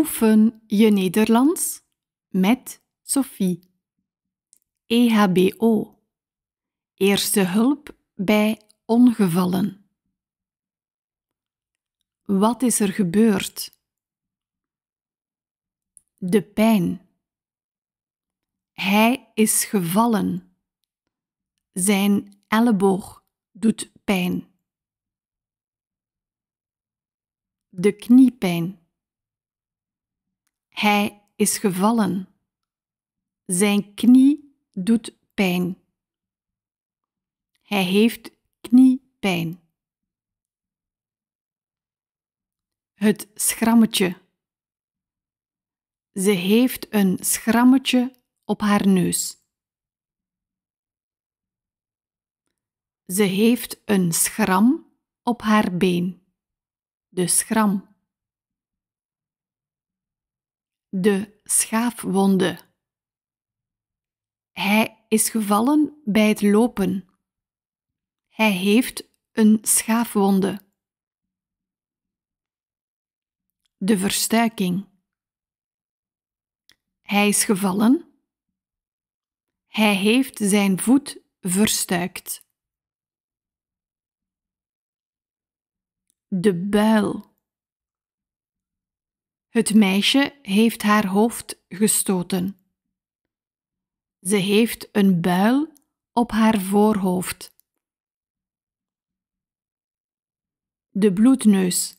Oefen je Nederlands met Sophie. EHBO. Eerste hulp bij ongevallen. Wat is er gebeurd? De pijn. Hij is gevallen. Zijn elleboog doet pijn. De kniepijn. Hij is gevallen. Zijn knie doet pijn. Hij heeft kniepijn. Het schrammetje. Ze heeft een schrammetje op haar neus. Ze heeft een schram op haar been. De schram de schaafwonde. Hij is gevallen bij het lopen. Hij heeft een schaafwonde. De verstuiking. Hij is gevallen. Hij heeft zijn voet verstuikt. De buil. Het meisje heeft haar hoofd gestoten. Ze heeft een buil op haar voorhoofd. De bloedneus.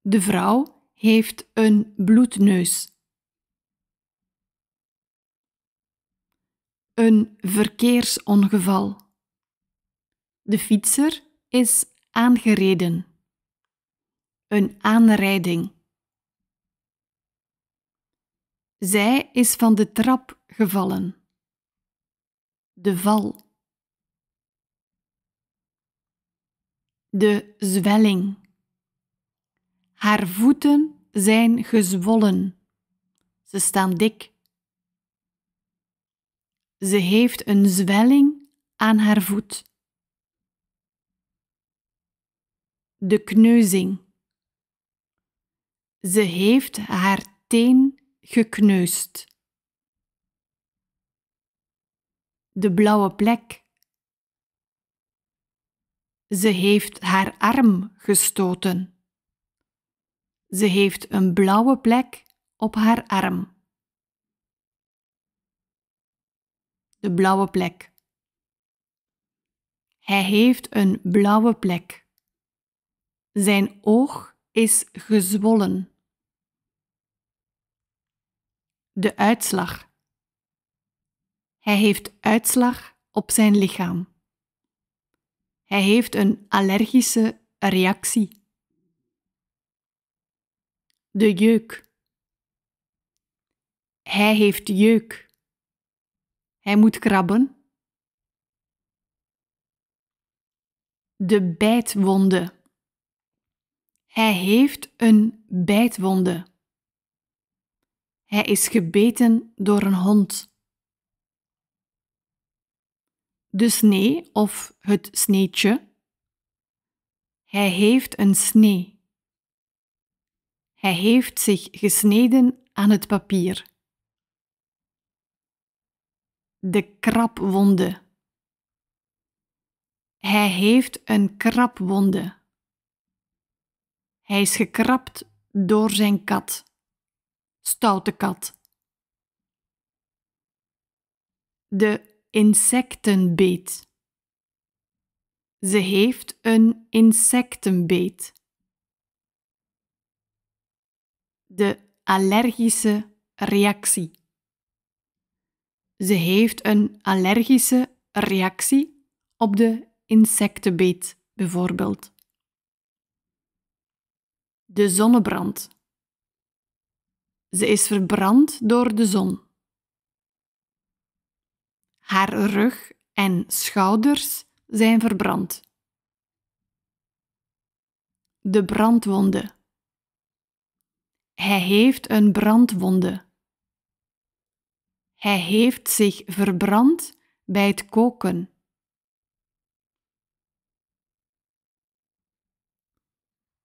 De vrouw heeft een bloedneus. Een verkeersongeval. De fietser is aangereden een aanrijding. Zij is van de trap gevallen. De val. De zwelling. Haar voeten zijn gezwollen. Ze staan dik. Ze heeft een zwelling aan haar voet. De kneuzing. Ze heeft haar teen gekneusd. De blauwe plek. Ze heeft haar arm gestoten. Ze heeft een blauwe plek op haar arm. De blauwe plek. Hij heeft een blauwe plek. Zijn oog is gezwollen de uitslag. Hij heeft uitslag op zijn lichaam. Hij heeft een allergische reactie. De jeuk. Hij heeft jeuk. Hij moet krabben. De bijtwonde. Hij heeft een bijtwonde. Hij is gebeten door een hond. De snee of het sneetje. Hij heeft een snee. Hij heeft zich gesneden aan het papier. De krapwonde. Hij heeft een krapwonde. Hij is gekrapt door zijn kat stoute kat. De insectenbeet. Ze heeft een insectenbeet. De allergische reactie. Ze heeft een allergische reactie op de insectenbeet, bijvoorbeeld. De zonnebrand. Ze is verbrand door de zon. Haar rug en schouders zijn verbrand. De brandwonde. Hij heeft een brandwonde. Hij heeft zich verbrand bij het koken.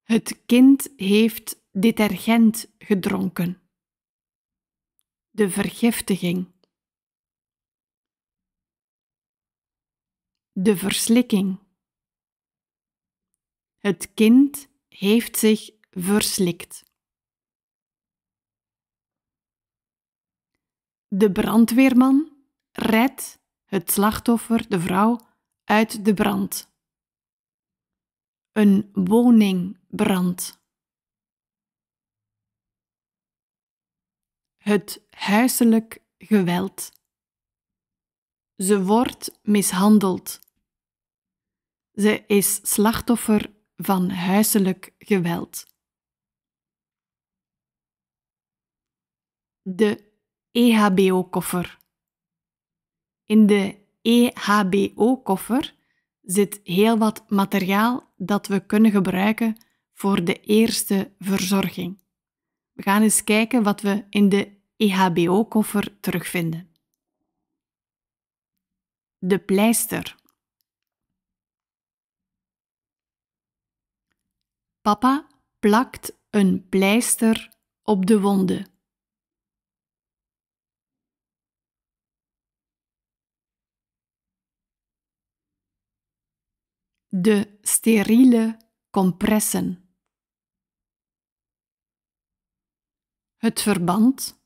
Het kind heeft detergent gedronken de vergiftiging, de verslikking. Het kind heeft zich verslikt. De brandweerman redt het slachtoffer, de vrouw, uit de brand. Een woning brandt. Het huiselijk geweld. Ze wordt mishandeld. Ze is slachtoffer van huiselijk geweld. De EHBO-koffer. In de EHBO-koffer zit heel wat materiaal dat we kunnen gebruiken voor de eerste verzorging. We gaan eens kijken wat we in de EHBO-koffer terugvinden. De pleister. Papa plakt een pleister op de wonden. De steriele compressen. Het verband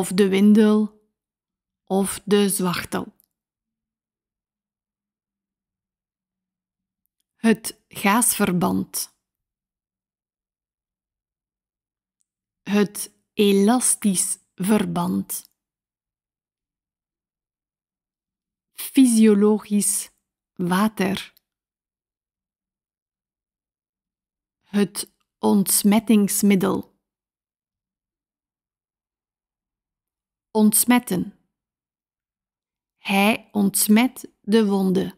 of de windel of de zwartel. Het gaasverband. Het elastisch verband. Fysiologisch water. Het ontsmettingsmiddel. Ontsmetten. Hij ontsmet de wonden.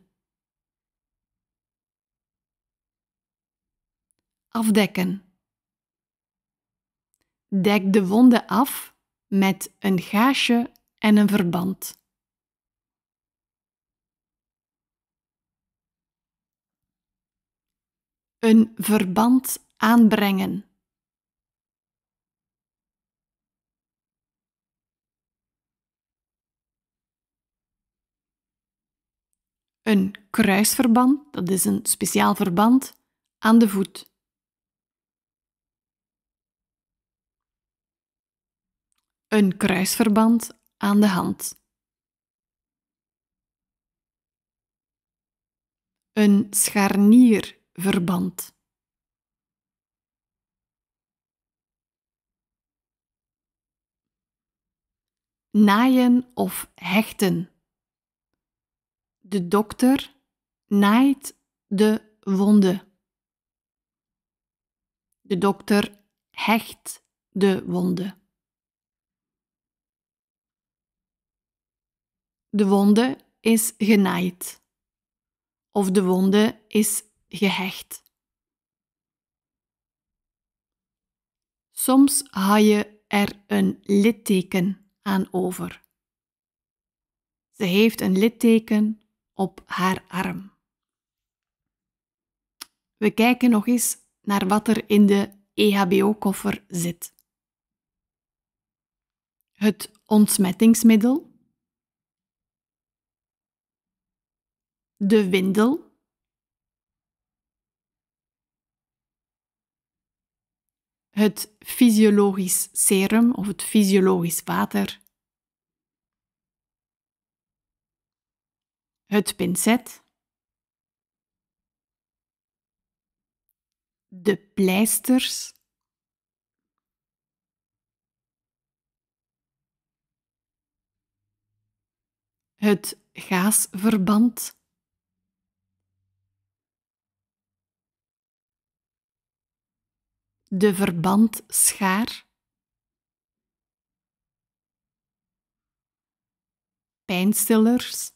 Afdekken. Dek de wonden af met een gaasje en een verband. Een verband aanbrengen. Een kruisverband, dat is een speciaal verband, aan de voet. Een kruisverband aan de hand. Een scharnierverband. Naaien of hechten. De dokter naait de wonden. De dokter hecht de wonden. De wonde is genaaid. Of de wonde is gehecht. Soms haal je er een litteken aan over. Ze heeft een litteken op haar arm. We kijken nog eens naar wat er in de EHBO-koffer zit. Het ontsmettingsmiddel, de windel, het fysiologisch serum of het fysiologisch water het pincet, de pleisters, het gaasverband, de verbandschaar, pijnstillers.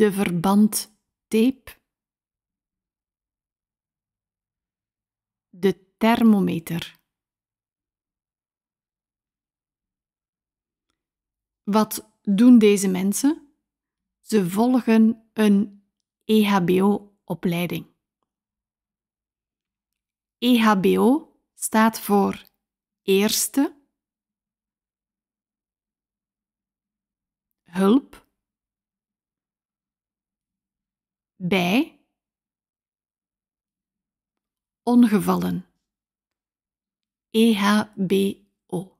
de verband tape: de thermometer. Wat doen deze mensen? Ze volgen een EHBO-opleiding. EHBO staat voor eerste hulp bij ongevallen. EHBO.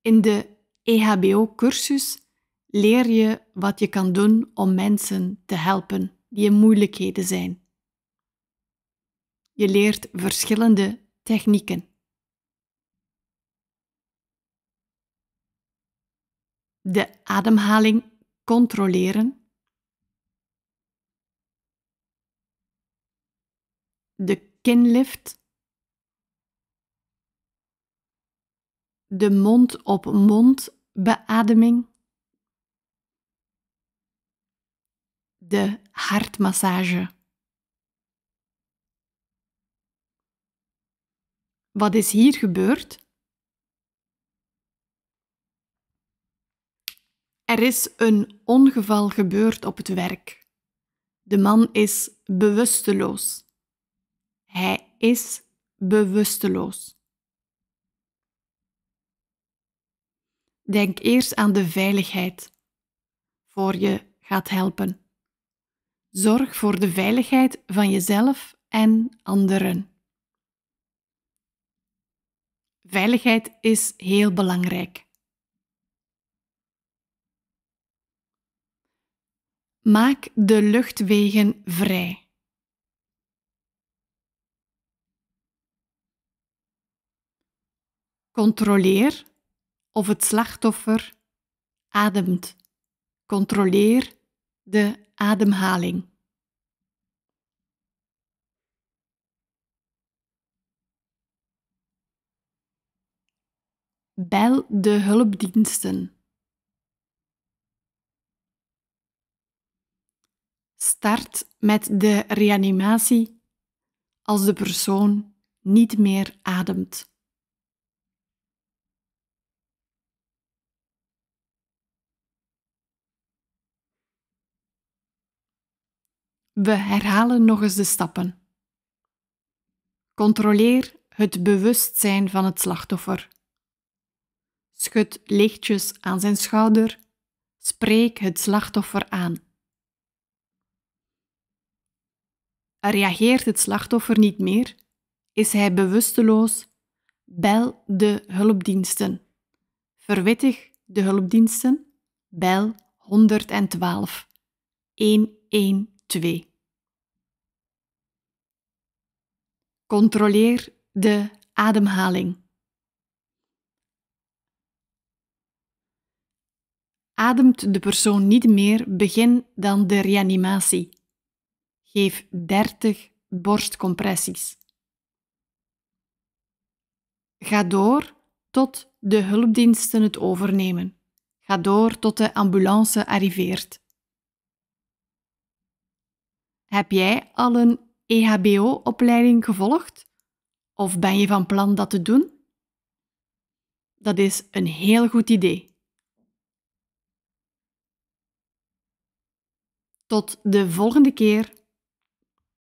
In de EHBO-cursus leer je wat je kan doen om mensen te helpen die in moeilijkheden zijn. Je leert verschillende technieken. De ademhaling controleren de kinlift, de mond-op-mond beademing, de hartmassage. Wat is hier gebeurd? Er is een ongeval gebeurd op het werk. De man is bewusteloos. Hij is bewusteloos. Denk eerst aan de veiligheid voor je gaat helpen. Zorg voor de veiligheid van jezelf en anderen. Veiligheid is heel belangrijk. Maak de luchtwegen vrij. Controleer of het slachtoffer ademt. Controleer de ademhaling. Bel de hulpdiensten. Start met de reanimatie als de persoon niet meer ademt. We herhalen nog eens de stappen. Controleer het bewustzijn van het slachtoffer. Schud lichtjes aan zijn schouder. Spreek het slachtoffer aan. Reageert het slachtoffer niet meer? Is hij bewusteloos? Bel de hulpdiensten. Verwittig de hulpdiensten. Bel 112 112. Controleer de ademhaling. Ademt de persoon niet meer, begin dan de reanimatie. Geef 30 borstcompressies. Ga door tot de hulpdiensten het overnemen. Ga door tot de ambulance arriveert. Heb jij al een EHBO-opleiding gevolgd? Of ben je van plan dat te doen? Dat is een heel goed idee. Tot de volgende keer.